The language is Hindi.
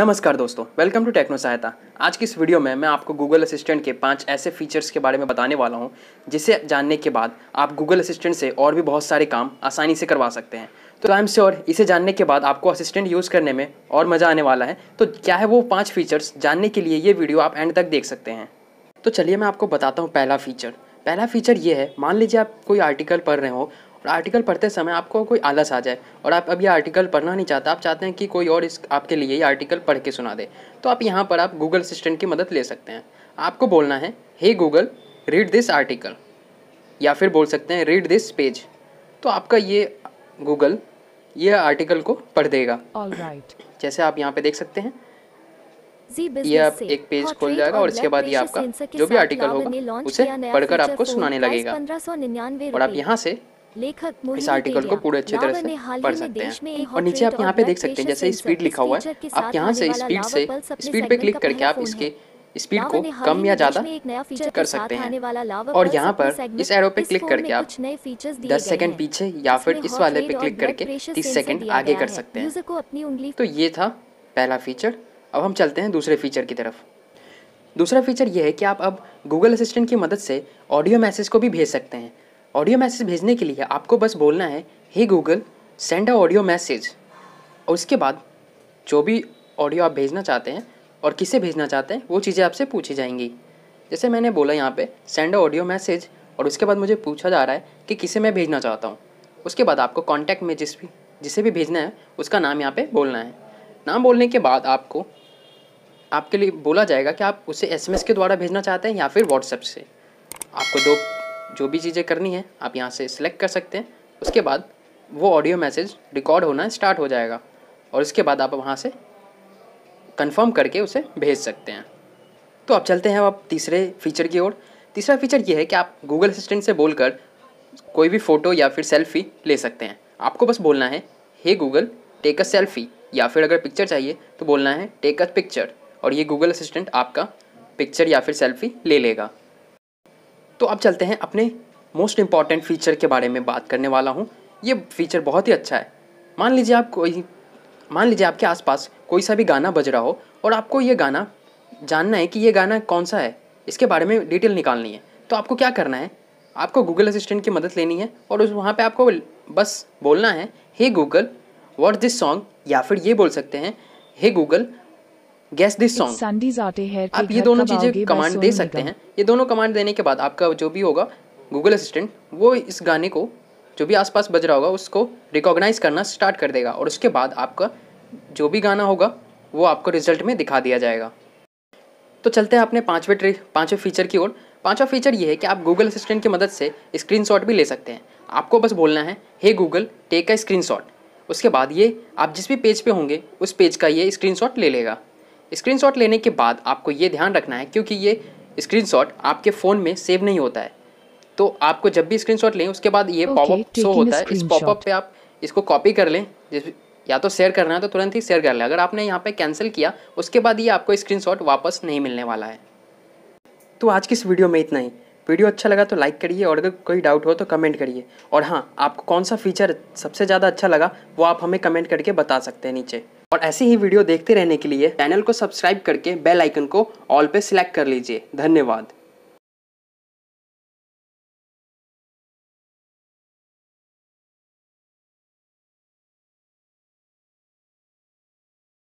नमस्कार दोस्तों वेलकम टू टेक्नो सहायता आज की इस वीडियो में मैं आपको गूगल असिस्टेंट के पांच ऐसे फीचर्स के बारे में बताने वाला हूं जिसे जानने के बाद आप गूगल असिस्टेंट से और भी बहुत सारे काम आसानी से करवा सकते हैं तो आई एम श्योर इसे जानने के बाद आपको असिस्टेंट यूज़ करने में और मज़ा आने वाला है तो क्या है वो पाँच फीचर्स जानने के लिए ये वीडियो आप एंड तक देख सकते हैं तो चलिए मैं आपको बताता हूँ पहला फीचर पहला फीचर ये है मान लीजिए आप कोई आर्टिकल पढ़ रहे हो आर्टिकल पढ़ते समय आपको कोई आलस आ जाए और आप अब ये आर्टिकल पढ़ना नहीं चाहते आप चाहते हैं कि कोई और इस आपके लिए ये आर्टिकल पढ़ के सुना दे तो आप यहाँ पर आप गूगल असिस्टेंट की मदद ले सकते हैं आपको बोलना है hey Google read this article या फिर बोल सकते हैं रीड दिस पेज तो आपका ये गूगल ये आर्टिकल को पढ़ देगा right. जैसे आप यहाँ पे देख सकते हैं ये आप एक पेज खोल जाएगा और इसके बाद ये आपका जो भी आर्टिकल होगा उसे पढ़कर आपको सुनाने लगेगा और आप यहाँ से लेखक इस आर्टिकल को पूरे अच्छे तरह से पढ़ सकते हैं और नीचे आप यहाँ पे देख सकते हैं जैसे स्पीड लिखा हुआ है आप यहाँ से स्पीड से स्पीड पे क्लिक करके आप इसके स्पीड को कम या ज्यादा कर सकते हैं और यहाँ पर इस एरो पे क्लिक करके आप 10 सेकंड पीछे या फिर इस वाले पे क्लिक करके 30 सेकंड आगे कर सकते हैं तो ये था पहला फीचर अब हम चलते हैं दूसरे फीचर की तरफ दूसरा फीचर ये है कि आप अब गूगल असिस्टेंट की मदद से ऑडियो मैसेज को भी भेज सकते हैं ऑडियो मैसेज भेजने के लिए आपको बस बोलना है hey Google send a audio message और उसके बाद जो भी ऑडियो आप भेजना चाहते हैं और किसे भेजना चाहते हैं वो चीज़ें आपसे पूछी जाएंगी जैसे मैंने बोला यहाँ पे सेंड अ ऑडियो मैसेज और उसके बाद मुझे पूछा जा रहा है कि किसे मैं भेजना चाहता हूँ उसके बाद आपको कॉन्टैक्ट में जिस भी जिसे भी भेजना है उसका नाम यहाँ पे बोलना है नाम बोलने के बाद आपको आपके लिए बोला जाएगा कि आप उसे एस के द्वारा भेजना चाहते हैं या फिर व्हाट्सएप से आपको दो जो भी चीज़ें करनी है आप यहाँ से सिलेक्ट कर सकते हैं उसके बाद वो ऑडियो मैसेज रिकॉर्ड होना स्टार्ट हो जाएगा और उसके बाद आप वहाँ से कंफर्म करके उसे भेज सकते हैं तो अब चलते हैं अब तीसरे फीचर की ओर तीसरा फीचर ये है कि आप गूगल असिस्टेंट से बोलकर कोई भी फ़ोटो या फिर सेल्फ़ी ले सकते हैं आपको बस बोलना है hey Google take a selfie या फिर अगर पिक्चर चाहिए तो बोलना है टेक अ पिक्चर और ये गूगल असिस्टेंट आपका पिक्चर या फिर सेल्फ़ी ले लेगा तो अब चलते हैं अपने मोस्ट इम्पॉर्टेंट फीचर के बारे में बात करने वाला हूँ ये फीचर बहुत ही अच्छा है मान लीजिए आप कोई मान लीजिए आपके आसपास कोई सा भी गाना बज रहा हो और आपको ये गाना जानना है कि ये गाना कौन सा है इसके बारे में डिटेल निकालनी है तो आपको क्या करना है आपको गूगल असिस्टेंट की मदद लेनी है और उस वहाँ पर आपको बस बोलना है hey Google what this song या फिर ये बोल सकते हैं hey Google guess this song आप ये दोनों चीज़ें कमांड दे सकते हैं ये दोनों कमांड देने के बाद आपका जो भी होगा गूगल असिस्टेंट वो इस गाने को जो भी आसपास बज रहा होगा उसको रिकॉग्नाइज करना स्टार्ट कर देगा और उसके बाद आपका जो भी गाना होगा वो आपको रिजल्ट में दिखा दिया जाएगा तो चलते हैं अपने पाँचवें ट्री पाँचवें फीचर की ओर पाँचवा फीचर ये है कि आप गूगल असिस्टेंट की मदद से स्क्रीन भी ले सकते हैं आपको बस बोलना है hey Google take a screen उसके बाद ये आप जिस भी पेज पे होंगे उस पेज का ये स्क्रीन ले लेगा स्क्रीनशॉट लेने के बाद आपको ये ध्यान रखना है क्योंकि ये स्क्रीनशॉट आपके फ़ोन में सेव नहीं होता है तो आपको जब भी स्क्रीनशॉट लें उसके बाद ये पॉपअप okay, शो होता है इस पॉपअप पे आप इसको कॉपी कर लें या तो शेयर करना है तो तुरंत ही शेयर कर लें अगर आपने यहाँ पे कैंसिल किया उसके बाद ये आपको स्क्रीनशॉट वापस नहीं मिलने वाला है तो आज की इस वीडियो में इतना ही वीडियो अच्छा लगा तो लाइक करिए और अगर कोई डाउट हो तो कमेंट करिए और हाँ आपको कौन सा फीचर सबसे ज़्यादा अच्छा लगा वो आप हमें कमेंट करके बता सकते हैं नीचे और ऐसे ही वीडियो देखते रहने के लिए चैनल को सब्सक्राइब करके बेल आइकन को ऑल पे सिलेक्ट कर लीजिए धन्यवाद